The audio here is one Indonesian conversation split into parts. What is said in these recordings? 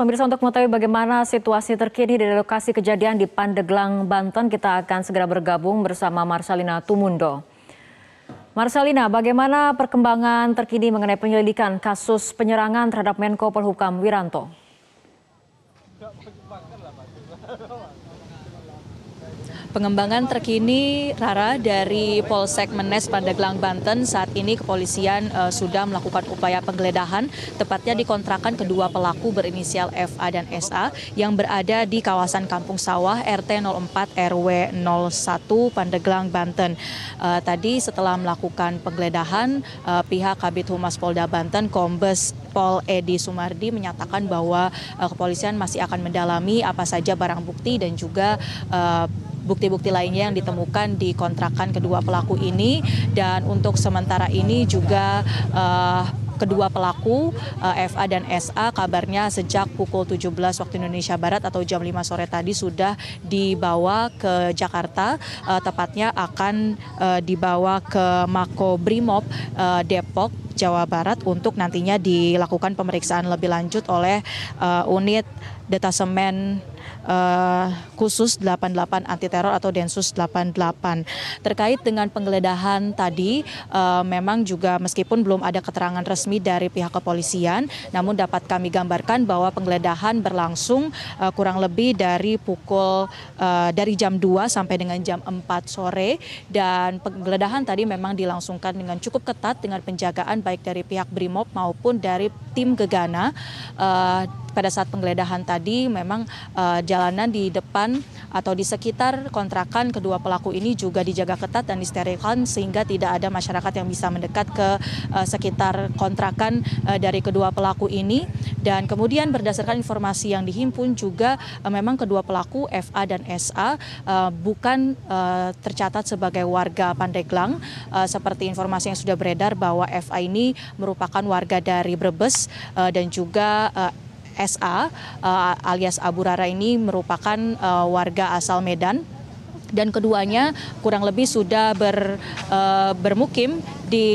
Pemirsa untuk mengetahui bagaimana situasi terkini dari lokasi kejadian di Pandeglang, Banten, kita akan segera bergabung bersama Marsalina Tumundo. Marsalina, bagaimana perkembangan terkini mengenai penyelidikan kasus penyerangan terhadap Menko Polhukam Wiranto? Pengembangan terkini Rara dari Polsek Menes Pandeglang Banten saat ini kepolisian e, sudah melakukan upaya penggeledahan tepatnya di kontrakan kedua pelaku berinisial FA dan SA yang berada di kawasan Kampung Sawah RT 04 RW 01 Pandeglang Banten. E, tadi setelah melakukan penggeledahan e, pihak Kabit Humas Polda Banten Kombes Pol Edi Sumardi menyatakan bahwa e, kepolisian masih akan mendalami apa saja barang bukti dan juga e, bukti-bukti lainnya yang ditemukan di kontrakan kedua pelaku ini dan untuk sementara ini juga uh, kedua pelaku eh, FA dan SA kabarnya sejak pukul 17 waktu Indonesia Barat atau jam 5 sore tadi sudah dibawa ke Jakarta eh, tepatnya akan dibawa ke Mako Brimob Depok Jawa Barat untuk nantinya dilakukan pemeriksaan lebih lanjut oleh unit detasemen uh, khusus 88 anti teror atau Densus 88. Terkait dengan penggeledahan tadi uh, memang juga meskipun belum ada keterangan resmi dari pihak kepolisian, namun dapat kami gambarkan bahwa penggeledahan berlangsung uh, kurang lebih dari pukul uh, dari jam 2 sampai dengan jam 4 sore dan penggeledahan tadi memang dilangsungkan dengan cukup ketat dengan penjagaan baik dari pihak BRIMOB maupun dari tim Gegana uh, pada saat penggeledahan tadi memang uh, Eh, jalanan di depan atau di sekitar kontrakan kedua pelaku ini juga dijaga ketat dan disterilkan sehingga tidak ada masyarakat yang bisa mendekat ke eh, sekitar kontrakan eh, dari kedua pelaku ini dan kemudian berdasarkan informasi yang dihimpun juga memang kedua pelaku FA dan SA bukan tercatat sebagai warga Pandeglang uh, seperti informasi yang sudah beredar bahwa FA ini merupakan warga dari Brebes dan juga SA uh, eh, alias Abu Rara ini merupakan uh, warga asal Medan dan keduanya kurang lebih sudah ber, uh, bermukim di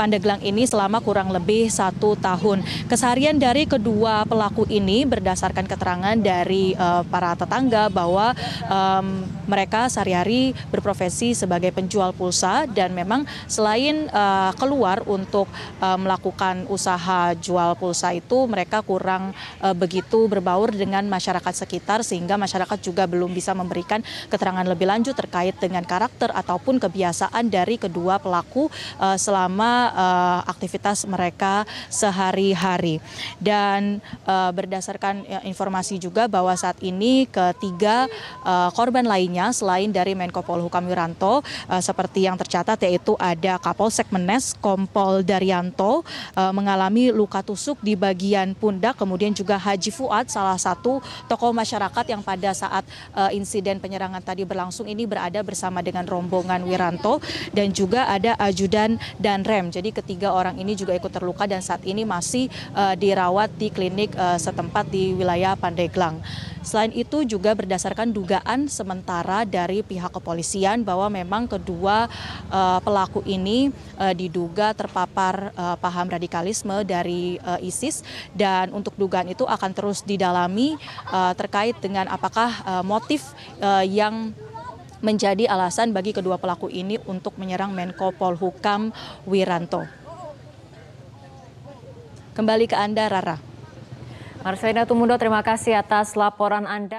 Pandeglang ini selama kurang lebih satu tahun. Keseharian dari kedua pelaku ini berdasarkan keterangan dari uh, para tetangga bahwa um, mereka sehari-hari berprofesi sebagai penjual pulsa dan memang selain uh, keluar untuk uh, melakukan usaha jual pulsa itu mereka kurang uh, begitu berbaur dengan masyarakat sekitar sehingga masyarakat juga belum bisa memberikan keterangan lebih lanjut terkait dengan karakter ataupun kebiasaan dari kedua pelaku uh, selama uh, aktivitas mereka sehari-hari. Dan uh, berdasarkan ya, informasi juga bahwa saat ini ketiga uh, korban lainnya selain dari Menko Polhukam Wiranto uh, seperti yang tercatat yaitu ada Kapolsek Menes Kompol Daryanto uh, mengalami luka tusuk di bagian pundak kemudian juga Haji Fuad salah satu tokoh masyarakat yang pada saat uh, insiden penyerangan tadi berlangsung ini berada bersama dengan rombongan Wiranto dan juga ada ajudan dan rem. Jadi ketiga orang ini juga ikut terluka dan saat ini masih uh, dirawat di klinik uh, setempat di wilayah Pandeglang. Selain itu juga berdasarkan dugaan sementara dari pihak kepolisian bahwa memang kedua uh, pelaku ini uh, diduga terpapar uh, paham radikalisme dari uh, ISIS dan untuk dugaan itu akan terus didalami uh, terkait dengan apakah uh, motif uh, yang menjadi alasan bagi kedua pelaku ini untuk menyerang Menko Polhukam Wiranto. Kembali ke Anda, Rara. Marcelina Tumundo, terima kasih atas laporan Anda.